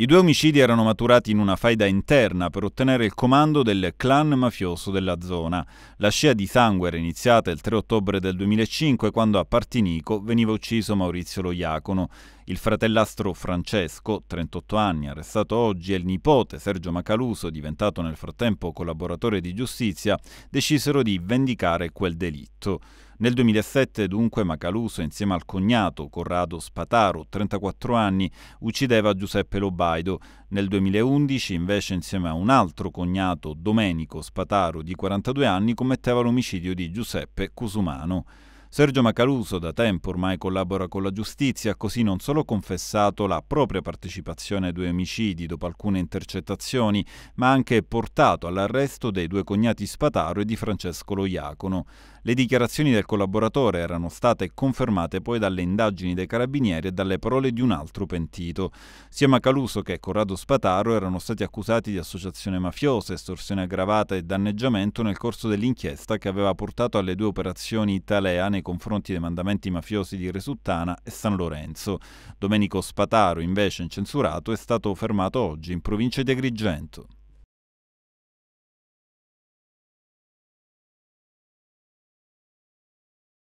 I due omicidi erano maturati in una faida interna per ottenere il comando del clan mafioso della zona. La scia di sangue era iniziata il 3 ottobre del 2005 quando a Partinico veniva ucciso Maurizio Lo Il fratellastro Francesco, 38 anni, arrestato oggi, e il nipote Sergio Macaluso, diventato nel frattempo collaboratore di giustizia, decisero di vendicare quel delitto. Nel 2007 dunque Macaluso insieme al cognato Corrado Spataro, 34 anni, uccideva Giuseppe Lobaido. Nel 2011 invece insieme a un altro cognato Domenico Spataro di 42 anni commetteva l'omicidio di Giuseppe Cusumano. Sergio Macaluso da tempo ormai collabora con la giustizia, ha così non solo confessato la propria partecipazione ai due omicidi dopo alcune intercettazioni, ma anche portato all'arresto dei due cognati Spataro e di Francesco Loiacono. Le dichiarazioni del collaboratore erano state confermate poi dalle indagini dei carabinieri e dalle parole di un altro pentito. Sia Macaluso che Corrado Spataro erano stati accusati di associazione mafiosa, estorsione aggravata e danneggiamento nel corso dell'inchiesta che aveva portato alle due operazioni Italea nei nei confronti dei mandamenti mafiosi di Resuttana e San Lorenzo. Domenico Spataro, invece incensurato, è stato fermato oggi in provincia di Agrigento.